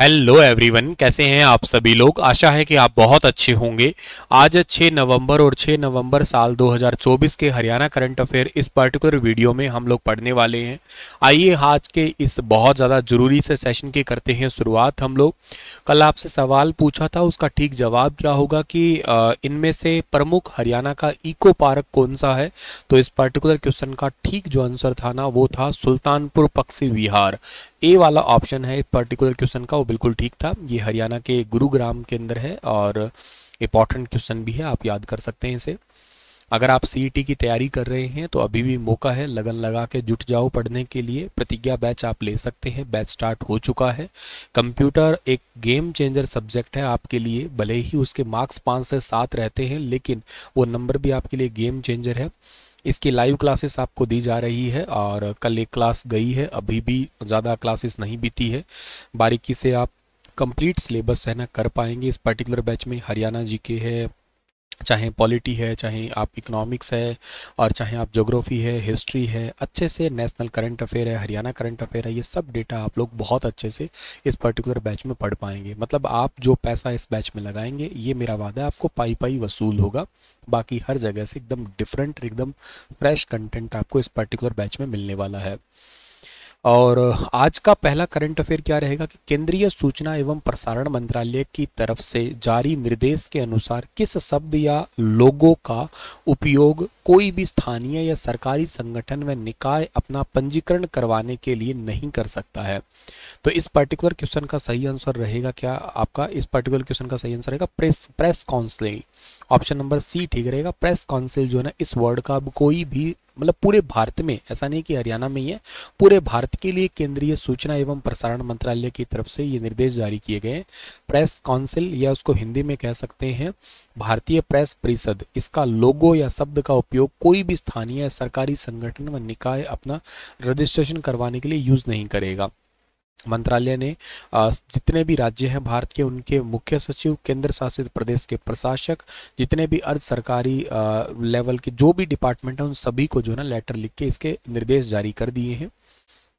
hello everyone कैसे हैं आप सभी लोग आशा है कि आप बहुत अच्छे होंगे आज 6 नवंबर और 6 नवंबर साल 2024 के हरियाणा करंट अफेयर इस पर्टिकुलर वीडियो में हम लोग पढ़ने वाले हैं आइए आज के इस बहुत ज़्यादा ज़रूरी से सेशन की करते हैं शुरुआत हम लोग कल आपसे सवाल पूछा था उसका ठीक जवाब क्या होगा कि इनमें से प्रमुख हरियाणा का इको पार्क कौन सा है तो इस पर्टिकुलर क्वेश्चन का ठीक जो आंसर था ना वो था सुल्तानपुर पक्षी विहार ए वाला ऑप्शन है इस पर्टिकुलर क्वेश्चन का बिल्कुल ठीक था ये हरियाणा के गुरुग्राम के अंदर है और इम्पॉर्टेंट क्वेश्चन भी है आप याद कर सकते हैं इसे अगर आप सी e की तैयारी कर रहे हैं तो अभी भी मौका है लगन लगा के जुट जाओ पढ़ने के लिए प्रतिज्ञा बैच आप ले सकते हैं बैच स्टार्ट हो चुका है कंप्यूटर एक गेम चेंजर सब्जेक्ट है आपके लिए भले ही उसके मार्क्स पाँच से सात रहते हैं लेकिन वो नंबर भी आपके लिए गेम चेंजर है इसकी लाइव क्लासेस आपको दी जा रही है और कल एक क्लास गई है अभी भी ज़्यादा क्लासेस नहीं बीती है बारीकी से आप कंप्लीट सिलेबस है ना कर पाएंगे इस पर्टिकुलर बैच में हरियाणा जी के है चाहे पॉलिटी है चाहे आप इकोनॉमिक्स है और चाहे आप जोग्राफ़ी है हिस्ट्री है अच्छे से नेशनल करंट अफेयर है हरियाणा करंट अफेयर है ये सब डेटा आप लोग बहुत अच्छे से इस पर्टिकुलर बैच में पढ़ पाएंगे मतलब आप जो पैसा इस बैच में लगाएंगे ये मेरा वादा है आपको पाई पाई वसूल होगा बाकी हर जगह से एकदम डिफरेंट एकदम फ्रेश कंटेंट आपको इस पर्टिकुलर बैच में मिलने वाला है और आज का पहला करंट अफेयर क्या रहेगा कि केंद्रीय सूचना एवं प्रसारण मंत्रालय की तरफ से जारी निर्देश के अनुसार किस शब्द या लोगों का उपयोग कोई भी स्थानीय या सरकारी संगठन व निकाय अपना पंजीकरण करवाने के लिए नहीं कर सकता है तो इस पर्टिकुलर क्वेश्चन का सही आंसर रहेगा क्या आपका इस पर्टिकुलर क्वेश्चन का सही आंसर रहेगा press press counselling option number C ठीक रहेगा प्रेस काउंसिल जो है ना इस वर्ड का अब कोई भी मतलब पूरे भारत में ऐसा नहीं कि हरियाणा में ही है पूरे भारत के लिए केंद्रीय सूचना एवं प्रसारण मंत्रालय की तरफ से ये निर्देश जारी किए गए हैं प्रेस काउंसिल या उसको हिंदी में कह सकते हैं भारतीय प्रेस परिषद इसका लोगो या शब्द का उपयोग कोई भी स्थानीय सरकारी संगठन व निकाय अपना रजिस्ट्रेशन करवाने के लिए यूज़ नहीं करेगा मंत्रालय ने जितने भी राज्य हैं भारत के उनके मुख्य सचिव केंद्र शासित प्रदेश के प्रशासक जितने भी अर्ध सरकारी लेवल के जो भी डिपार्टमेंट हैं उन सभी को जो है ना लेटर लिख के इसके निर्देश जारी कर दिए हैं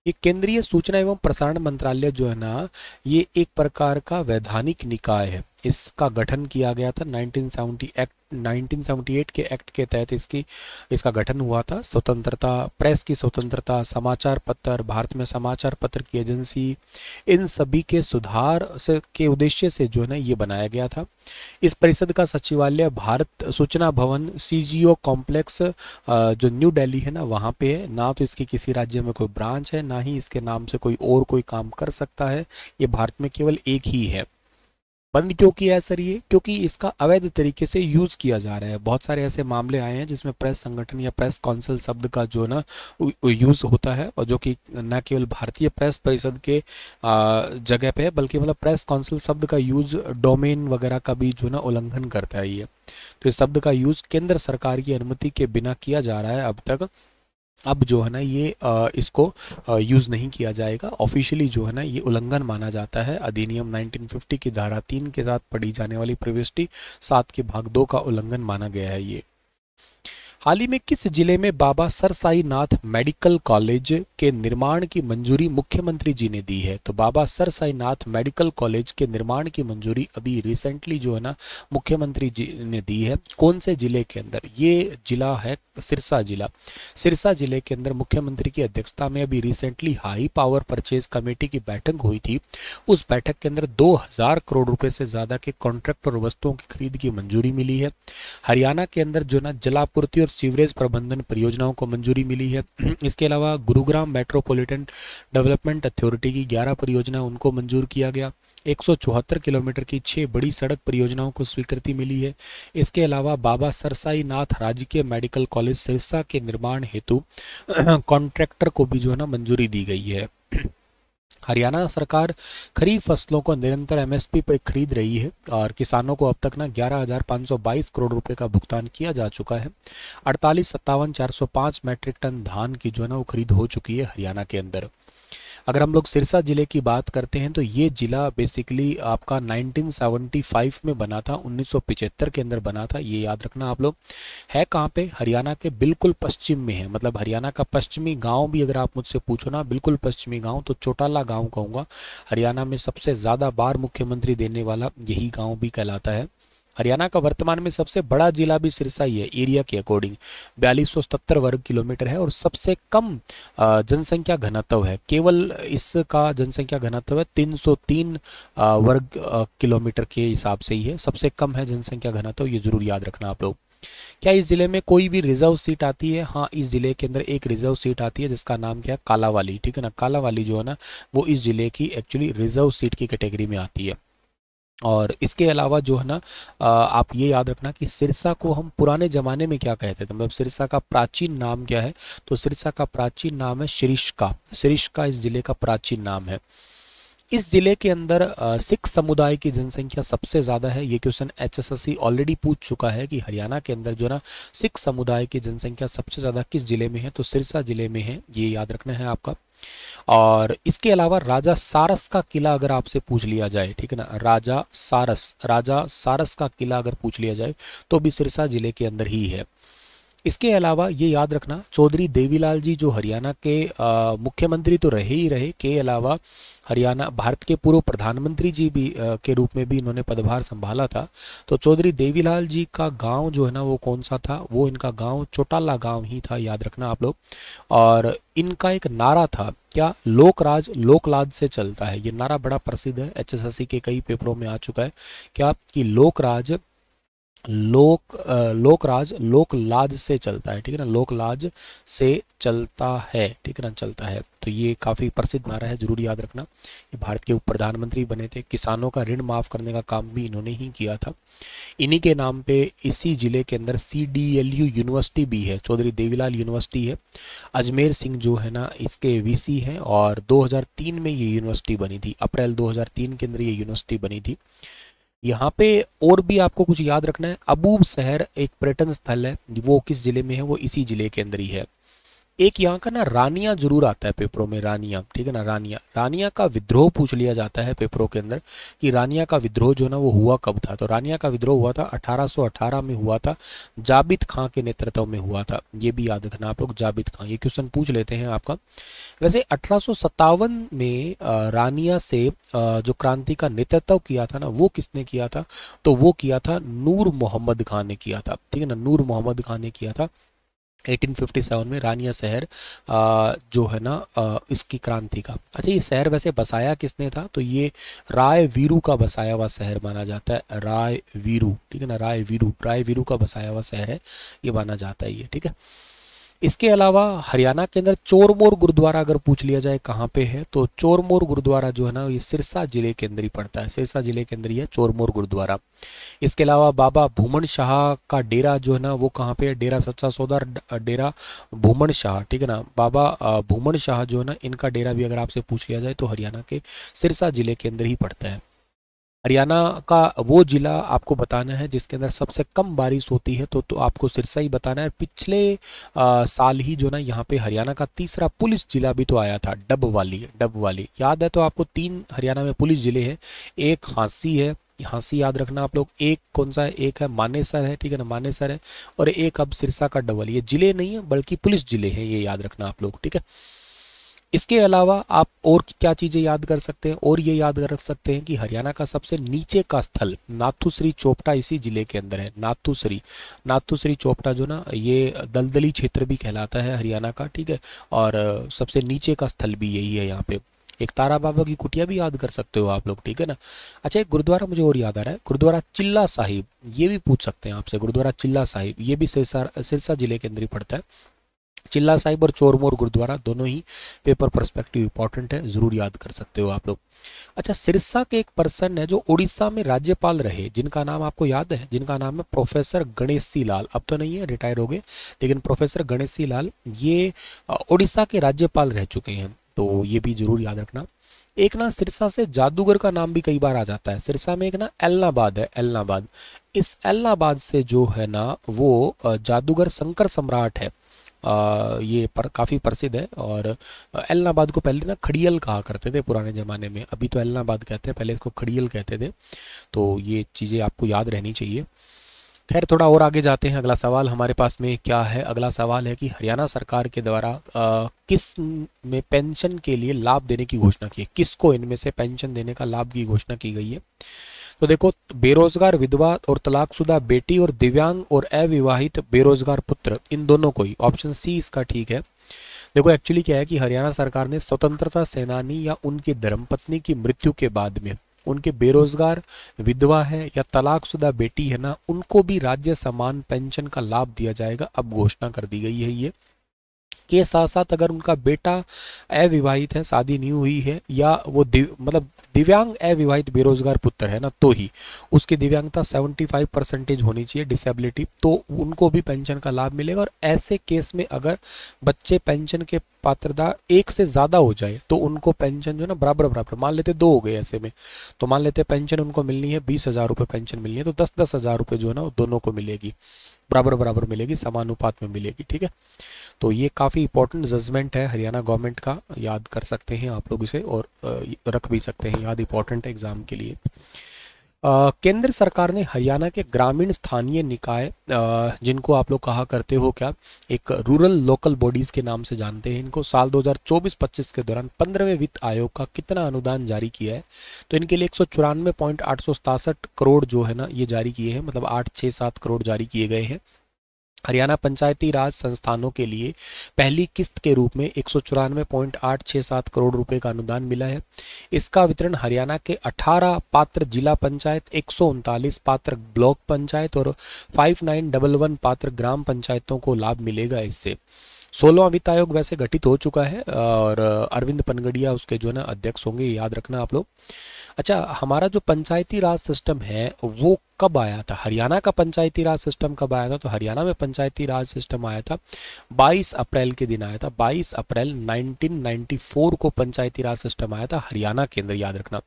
ये केंद्रीय सूचना एवं प्रसारण मंत्रालय जो है ना ये एक प्रकार का वैधानिक निकाय है इसका गठन किया गया था 1970 एक्ट 1978 के एक्ट के तहत इसकी इसका गठन हुआ था स्वतंत्रता प्रेस की स्वतंत्रता समाचार पत्र भारत में समाचार पत्र की एजेंसी इन सभी के सुधार से के उद्देश्य से जो है ना ये बनाया गया था इस परिषद का सचिवालय भारत सूचना भवन सीजीओ कॉम्प्लेक्स जो न्यू दिल्ली है ना वहाँ पे है ना तो इसकी किसी राज्य में कोई ब्रांच है ना ही इसके नाम से कोई और कोई काम कर सकता है ये भारत में केवल एक ही है बंद क्यों किया है सर ये क्योंकि इसका अवैध तरीके से यूज़ किया जा रहा है बहुत सारे ऐसे मामले आए हैं जिसमें प्रेस संगठन या प्रेस काउंसिल शब्द का जो ना यूज़ होता है और जो कि न केवल भारतीय प्रेस परिषद के जगह पे है बल्कि मतलब प्रेस काउंसिल शब्द का यूज़ डोमेन वगैरह का भी जो ना उल्लंघन करता है ये तो इस शब्द का यूज़ केंद्र सरकार की अनुमति के बिना किया जा रहा है अब तक अब जो है ना ये इसको यूज़ नहीं किया जाएगा ऑफिशियली जो है ना ये उल्लंघन माना जाता है अधिनियम 1950 की धारा तीन के साथ पढ़ी जाने वाली प्रविष्टि सात के भाग दो का उल्लंघन माना गया है ये हाल ही में किस जिले में बाबा सरसाई नाथ मेडिकल कॉलेज के निर्माण की मंजूरी मुख्यमंत्री जी ने दी है तो बाबा सरसाई नाथ मेडिकल कॉलेज के निर्माण की मंजूरी अभी रिसेंटली जो है ना मुख्यमंत्री जी ने दी है कौन से जिले के अंदर ये जिला है सिरसा जिला सिरसा जिले के अंदर मुख्यमंत्री की अध्यक्षता में अभी recently high power purchase committee की बैठक हुई थी उस बैठक के अंदर दो करोड़ रुपए से ज़्यादा के कॉन्ट्रैक्ट और वस्तुओं की खरीद की मंजूरी मिली है हरियाणा के अंदर जो ना जलापूर्ति और मुख्तलिफ सीवरेज प्रबंधन परियोजनाओं को मंजूरी मिली है इसके अलावा गुरुग्राम मेट्रोपोलिटन डेवलपमेंट अथॉरिटी की ग्यारह परियोजना उनको मंजूर किया गया एक किलोमीटर की छः बड़ी सड़क परियोजनाओं को स्वीकृति मिली है इसके अलावा बाबा सरसाई नाथ राजकीय मेडिकल कॉलेज सिरसा के निर्माण हेतु कॉन्ट्रैक्टर को भी जो है ना मंजूरी दी गई है हरियाणा सरकार खरीफ फसलों को निरंतर एमएसपी पर खरीद रही है और किसानों को अब तक ना 11,522 करोड़ रुपए का भुगतान किया जा चुका है अड़तालीस सत्तावन चार मैट्रिक टन धान की जो है ना वो खरीद हो चुकी है हरियाणा के अंदर अगर हम लोग सिरसा ज़िले की बात करते हैं तो ये ज़िला बेसिकली आपका 1975 में बना था 1975 के अंदर बना था ये याद रखना आप लोग है कहाँ पे हरियाणा के बिल्कुल पश्चिम में है मतलब हरियाणा का पश्चिमी गाँव भी अगर आप मुझसे पूछो ना बिल्कुल पश्चिमी गाँव तो चौटाला गाँव कहूँगा हरियाणा में सबसे ज़्यादा बार मुख्यमंत्री देने वाला यही गाँव भी कहलाता है हरियाणा का वर्तमान में सबसे बड़ा जिला भी सिरसा ही है एरिया के अकॉर्डिंग बयालीस वर्ग किलोमीटर है और सबसे कम जनसंख्या घनत्व है केवल इसका जनसंख्या घनत्व है 303 वर्ग किलोमीटर के हिसाब से ही है सबसे कम है जनसंख्या घनत्व ये जरूर याद रखना आप लोग क्या इस ज़िले में कोई भी रिजर्व सीट आती है हाँ इस ज़िले के अंदर एक रिजर्व सीट आती है जिसका नाम क्या है कालावाली ठीक है ना कालावाली जो है ना वो इस ज़िले की एक्चुअली रिजर्व सीट की कैटेगरी में आती है और इसके अलावा जो है ना आप ये याद रखना कि सिरसा को हम पुराने ज़माने में क्या कहते थे मतलब सिरसा का प्राचीन नाम क्या है तो सिरसा का प्राचीन नाम है श्रीष्का शिरिश्का इस ज़िले का प्राचीन नाम है इस जिले के अंदर सिख समुदाय की जनसंख्या सबसे ज़्यादा है ये क्वेश्चन एचएसएससी ऑलरेडी पूछ चुका है कि हरियाणा के अंदर जो ना सिख समुदाय की जनसंख्या सबसे ज़्यादा किस जिले में है तो सिरसा जिले में है ये याद रखना है आपका और इसके अलावा राजा सारस का किला अगर आपसे पूछ लिया जाए ठीक है ना राजा सारस राजा सारस का किला अगर पूछ लिया जाए तो भी सिरसा जिले के अंदर ही है इसके अलावा ये याद रखना चौधरी देवीलाल जी जो हरियाणा के मुख्यमंत्री तो रहे ही रहे के अलावा हरियाणा भारत के पूर्व प्रधानमंत्री जी भी आ, के रूप में भी इन्होंने पदभार संभाला था तो चौधरी देवीलाल जी का गांव जो है ना वो कौन सा था वो इनका गांव चौटाला गांव ही था याद रखना आप लोग और इनका एक नारा था क्या लोकराज लोकलाज से चलता है ये नारा बड़ा प्रसिद्ध है एच के कई पेपरों में आ चुका है क्या कि लोकराज लोक लोकराज लोकलाज से चलता है ठीक है ना लोकलाज से चलता है ठीक है ना चलता है तो ये काफ़ी प्रसिद्ध नारा है जरूर याद रखना ये भारत के उप प्रधानमंत्री बने थे किसानों का ऋण माफ़ करने का काम भी इन्होंने ही किया था इन्हीं के नाम पे इसी ज़िले के अंदर C D L U university भी है चौधरी देवीलाल यूनिवर्सिटी है अजमेर सिंह जो है ना इसके वी सी हैं और दो में ये यूनिवर्सिटी बनी थी अप्रैल दो के अंदर ये यूनिवर्सिटी बनी थी यहाँ पे और भी आपको कुछ याद रखना है अबूब शहर एक पर्यटन स्थल है वो किस ज़िले में है वो इसी ज़िले के अंदर ही है एक यहाँ का ना रानिया जरूर आता है पेपरों में रानिया ठीक है ना रानिया रानिया का विद्रोह पूछ लिया जाता है पेपरों के अंदर कि रानिया का विद्रोह जो है ना वो हुआ कब था तो रानिया का विद्रोह हुआ था 1818 में हुआ था जाबिद खां के नेतृत्व में हुआ था ये भी याद रखना आप लोग जाबिद खां ये क्वेश्चन पूछ लेते हैं आपका वैसे अठारह में रानिया से जो क्रांति का नेतृत्व किया था ना वो किसने किया था तो वो किया था नूर मोहम्मद खान ने किया था ठीक है ना नूर मोहम्मद खान ने किया था 1857 में रानिया शहर जो है ना इसकी क्रांति का अच्छा ये शहर वैसे बसाया किसने था तो ये राय वीरू का बसाया हुआ शहर माना जाता है राय वीरू ठीक है ना राय वीरू राय वीरू का बसाया हुआ शहर है ये माना जाता है ये ठीक है इसके अलावा हरियाणा के अंदर चोरमोर गुरुद्वारा अगर पूछ लिया जाए कहाँ पे है तो चोरमोर गुरुद्वारा जो है ना ये सिरसा जिले के अंदर ही पड़ता है सिरसा जिले के अंदर ही है चोरमोर गुरुद्वारा इसके अलावा बाबा भूमन शाह का डेरा जो है ना वो कहाँ पे है डेरा सच्चा सौदा डेरा भूमन शाह ठीक है ना बाबा भूमन शाह जो है ना इनका डेरा भी अगर आपसे पूछ लिया जाए तो हरियाणा के सिरसा जिले के अंदर ही पड़ता है हरियाणा का वो ज़िला आपको बताना है जिसके अंदर सबसे कम बारिश होती है तो, तो आपको सिरसा ही बताना है पिछले आ, साल ही जो ना यहाँ पे हरियाणा का तीसरा पुलिस ज़िला भी तो आया था डब वाली डब वाली याद है तो आपको तीन हरियाणा में पुलिस ज़िले हैं एक हांसी है हांसी याद रखना आप लोग एक कौन सा है एक है मानेसर है ठीक है ना मानेसर है और एक अब सिरसा का डबल ये ज़िले नहीं है बल्कि पुलिस ज़िले हैं ये याद रखना आप लोग ठीक है इसके अलावा आप और क्या चीज़ें याद कर सकते हैं और ये याद रख सकते हैं कि हरियाणा का सबसे नीचे का स्थल नाथुश्री चोपटा इसी जिले के अंदर है नाथुश्री नाथुश्री चोपटा जो ना ये दलदली क्षेत्र भी कहलाता है हरियाणा का ठीक है और सबसे नीचे का स्थल भी यही है यहाँ पे एक तारा बाबा की कुटिया भी याद कर सकते हो आप लोग ठीक है ना अच्छा एक गुरुद्वारा मुझे और याद आ रहा है गुरुद्वारा चिल्ला साहिब ये भी पूछ सकते हैं आपसे गुरुद्वारा चिल्ला साहिब ये भी सिरसा सिरसा जिले के अंदर ही पड़ता है चिल्ला साहिब और चोरमोर गुरुद्वारा दोनों ही पेपर परस्पेक्टिव इंपॉर्टेंट है ज़रूर याद कर सकते हो आप लोग अच्छा सिरसा के एक पर्सन है जो उड़ीसा में राज्यपाल रहे जिनका नाम आपको याद है जिनका नाम है प्रोफेसर गणेशी लाल अब तो नहीं है रिटायर हो गए लेकिन प्रोफेसर गणेशी लाल ये उड़ीसा के राज्यपाल रह चुके हैं तो ये भी ज़रूर याद रखना एक ना सिरसा से जादूगर का नाम भी कई बार आ जाता है सिरसा में एक ना एलनाबाद है एलनाबाद इस एलनाबाद से जो है ना वो जादूगर शंकर सम्राट है आ, ये पर काफ़ी प्रसिद्ध है और एलनाबाद को पहले ना खड़ियल कहा करते थे पुराने ज़माने में अभी तो एलनाबाद कहते हैं पहले इसको खड़ियल कहते थे तो ये चीज़ें आपको याद रहनी चाहिए खैर थोड़ा और आगे जाते हैं अगला सवाल हमारे पास में क्या है अगला सवाल है कि हरियाणा सरकार के द्वारा किस में पेंशन के लिए लाभ देने की घोषणा की है किसको इनमें से पेंशन देने का लाभ की घोषणा की गई है तो देखो बेरोजगार विधवा और तलाकशुदा बेटी और दिव्यांग और अविवाहित बेरोजगार पुत्र इन दोनों को ही ऑप्शन सी इसका ठीक है देखो एक्चुअली क्या है कि हरियाणा सरकार ने स्वतंत्रता सेनानी या उनकी धर्मपत्नी की मृत्यु के बाद में उनके बेरोजगार विधवा है या तलाकशुदा बेटी है ना उनको भी राज्य समान पेंशन का लाभ दिया जाएगा अब घोषणा कर दी गई है ये के साथ साथ अगर उनका बेटा अविवाहित है शादी नहीं हुई है या वो दिव, मतलब दिव्यांग अविवाहित बेरोजगार पुत्र है ना तो ही उसकी दिव्यांगता 75 परसेंटेज होनी चाहिए डिसेबिलिटी तो उनको भी पेंशन का लाभ मिलेगा और ऐसे केस में अगर बच्चे पेंशन के पात्रता एक से ज़्यादा हो जाए तो उनको पेंशन जो है ना बराबर बराबर मान लेते दो हो गए ऐसे में तो मान लेते पेंशन उनको मिलनी है बीस हज़ार रुपये पेंशन मिलनी है तो दस दस हज़ार रुपये जो है ना दोनों को मिलेगी बराबर बराबर मिलेगी समानुपात में मिलेगी ठीक है तो ये काफ़ी इंपॉर्टेंट जजमेंट है हरियाणा गवर्नमेंट का याद कर सकते हैं आप लोग इसे और रख भी सकते हैं याद इंपॉर्टेंट है एग्ज़ाम के लिए केंद्र सरकार ने हरियाणा के ग्रामीण स्थानीय निकाय जिनको आप लोग कहा करते हो क्या एक रूरल लोकल बॉडीज़ के नाम से जानते हैं इनको साल 2024-25 के दौरान पंद्रहवें वित्त आयोग का कितना अनुदान जारी किया है तो इनके लिए एक करोड़ जो है ना ये जारी किए हैं मतलब आठ छः सात करोड़ जारी किए गए हैं हरियाणा पंचायती राज संस्थानों के लिए पहली किस्त के रूप में एक सौ चौरानवे पॉइंट आठ छः सात करोड़ रुपए का अनुदान मिला है इसका वितरण हरियाणा के 18 पात्र जिला पंचायत एक पात्र ब्लॉक पंचायत और वन पात्र ग्राम पंचायतों को लाभ मिलेगा इससे सोलह वित्त आयोग वैसे गठित हो चुका है और अरविंद पनगड़िया उसके जो है ना अध्यक्ष होंगे याद रखना आप लोग अच्छा हमारा जो पंचायती राज सिस्टम है वो कब आया था हरियाणा का पंचायती राज सिस्टम कब आया था तो हरियाणा में पंचायती राज सिस्टम आया था 22 अप्रैल के दिन आया था 22 अप्रैल 1994 को पंचायती राज सिस्टम आया था हरियाणा के अंदर याद रखना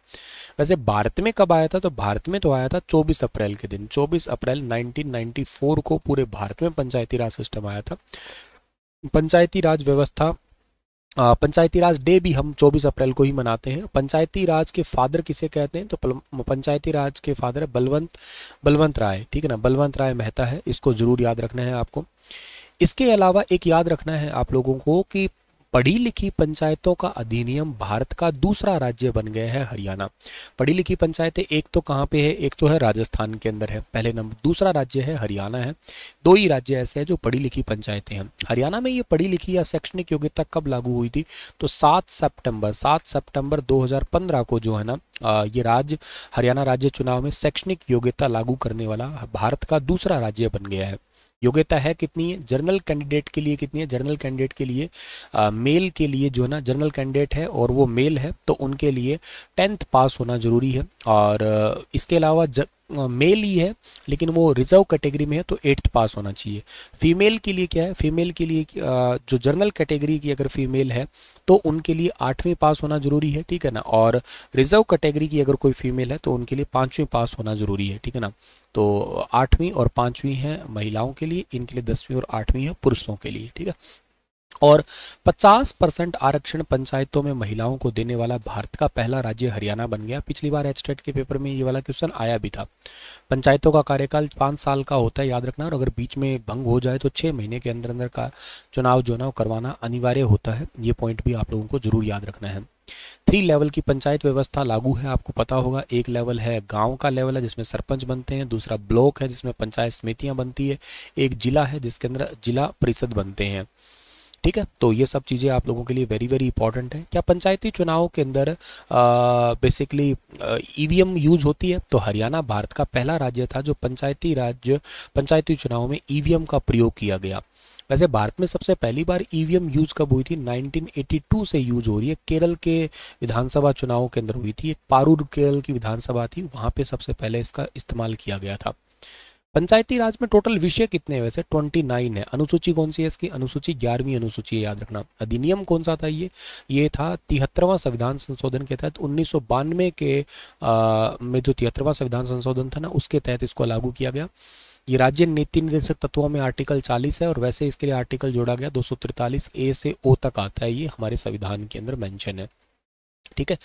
वैसे भारत में कब आया था तो भारत में तो आया था 24 अप्रैल के दिन 24 अप्रैल 1994 को पूरे भारत में पंचायती राज सिस्टम आया था पंचायती राज व्यवस्था पंचायती राज डे भी हम 24 अप्रैल को ही मनाते हैं पंचायती राज के फादर किसे कहते हैं तो पंचायती राज के फादर बलवंत बलवंत राय ठीक है ना बलवंत राय मेहता है इसको ज़रूर याद रखना है आपको इसके अलावा एक याद रखना है आप लोगों को कि पढ़ी लिखी पंचायतों का अधिनियम भारत का दूसरा राज्य बन गया है हरियाणा पढ़ी लिखी पंचायतें एक तो कहाँ पे है एक तो है राजस्थान के अंदर है पहले नंबर दूसरा राज्य है हरियाणा है दो ही राज्य ऐसे हैं जो पढ़ी लिखी पंचायतें हैं हरियाणा में ये पढ़ी लिखी या शैक्षणिक योग्यता कब लागू हुई थी तो सात सेप्टेम्बर सात सेप्टेम्बर दो को जो है ना ये राज्य हरियाणा राज्य चुनाव में शैक्षणिक योग्यता लागू करने वाला भारत का दूसरा राज्य बन गया है योग्यता है कितनी है जर्नल कैंडिडेट के लिए कितनी है जर्नल कैंडिडेट के लिए आ, मेल के लिए जो है ना जर्नल कैंडिडेट है और वो मेल है तो उनके लिए टेंथ पास होना ज़रूरी है और इसके अलावा मेल ही है लेकिन वो रिजर्व कैटेगरी में है तो एट्थ पास होना चाहिए फीमेल के लिए क्या है फीमेल के लिए जो जर्नल कैटेगरी की अगर फीमेल है तो उनके लिए आठवीं पास होना ज़रूरी है ठीक है ना और रिजर्व कैटेगरी की अगर कोई फीमेल है तो उनके लिए पाँचवीं पास होना ज़रूरी है ठीक है ना तो आठवीं और पाँचवीं है महिलाओं के लिए इनके लिए दसवीं और आठवीं है पुरुषों के लिए ठीक है और 50 परसेंट आरक्षण पंचायतों में महिलाओं को देने वाला भारत का पहला राज्य हरियाणा बन गया पिछली बार एचटेट के पेपर में ये वाला क्वेश्चन आया भी था पंचायतों का कार्यकाल पाँच साल का होता है याद रखना और अगर बीच में भंग हो जाए तो छः महीने के अंदर अंदर का चुनाव जो करवाना अनिवार्य होता है ये पॉइंट भी आप लोगों को जरूर याद रखना है थ्री लेवल की पंचायत व्यवस्था लागू है आपको पता होगा एक लेवल है गांव का लेवल है जिसमें सरपंच बनते हैं दूसरा ब्लॉक है जिसमें पंचायत समितियां बनती है एक जिला है जिसके अंदर जिला परिषद बनते हैं ठीक है तो ये सब चीज़ें आप लोगों के लिए वेरी वेरी इंपॉर्टेंट है क्या पंचायती चुनाव के अंदर बेसिकली ईवीएम यूज होती है तो हरियाणा भारत का पहला राज्य था जो पंचायती राज्य पंचायती चुनाव में ईवीएम e का प्रयोग किया गया वैसे भारत में सबसे पहली बार ईवीएम e यूज कब हुई थी 1982 से यूज हो रही है केरल के विधानसभा चुनावों के अंदर हुई थी एक पारूर केरल की विधानसभा थी वहाँ पे सबसे पहले इसका इस्तेमाल किया गया था पंचायती राज में टोटल विषय कितने वैसे वैसे 29 है अनुसूची कौन सी है इसकी अनुसूची ग्यारहवीं अनुसूची याद रखना अधिनियम कौन सा था ये ये था तिहत्तरवां संविधान संशोधन के तहत उन्नीस के आ, में जो तिहत्तरवां संविधान संशोधन था ना उसके तहत इसको लागू किया गया ये राज्य नीति निर्देशक तत्वों में आर्टिकल 40 है और वैसे इसके लिए आर्टिकल जोड़ा गया दो ए से ओ तक आता है ये हमारे संविधान के अंदर मैंशन है ठीक है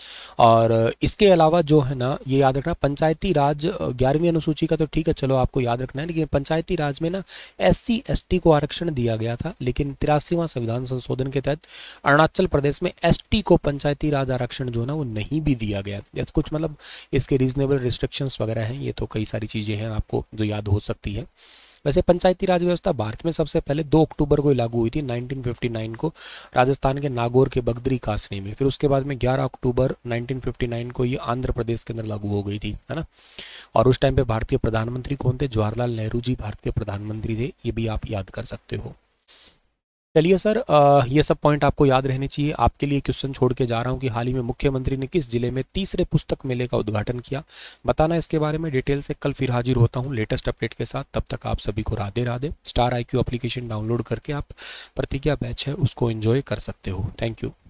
और इसके अलावा जो है ना ये याद रखना पंचायती राज ग्यारहवीं अनुसूची का तो ठीक है चलो आपको याद रखना है लेकिन पंचायती राज में ना एस सी को आरक्षण दिया गया था लेकिन तिरासीवा संविधान संशोधन के तहत अरुणाचल प्रदेश में एस को पंचायती राज आरक्षण जो ना वो नहीं भी दिया गया कुछ मतलब इसके रीजनेबल रिस्ट्रिक्शंस वगैरह हैं ये तो कई सारी चीज़ें हैं आपको जो याद हो सकती है वैसे पंचायती राज व्यवस्था भारत में सबसे पहले दो अक्टूबर को लागू हुई थी 1959 को राजस्थान के नागौर के बगदरी कासनी में फिर उसके बाद में 11 अक्टूबर 1959 को ये आंध्र प्रदेश के अंदर लागू हो गई थी है ना और उस टाइम पे भारतीय प्रधानमंत्री कौन थे जवाहरलाल नेहरू जी भारत के प्रधानमंत्री थे ये भी आप याद कर सकते हो चलिए सर ये सब पॉइंट आपको याद रहने चाहिए आपके लिए क्वेश्चन छोड़ के जा रहा हूँ कि हाल ही में मुख्यमंत्री ने किस जिले में तीसरे पुस्तक मेले का उद्घाटन किया बताना इसके बारे में डिटेल से कल फिर हाजिर होता हूँ लेटेस्ट अपडेट के साथ तब तक आप सभी को Radhe Radhe star I Q download करके आप प्रतिज्ञा बैच है उसको इन्जॉय कर सकते हो थैंक यू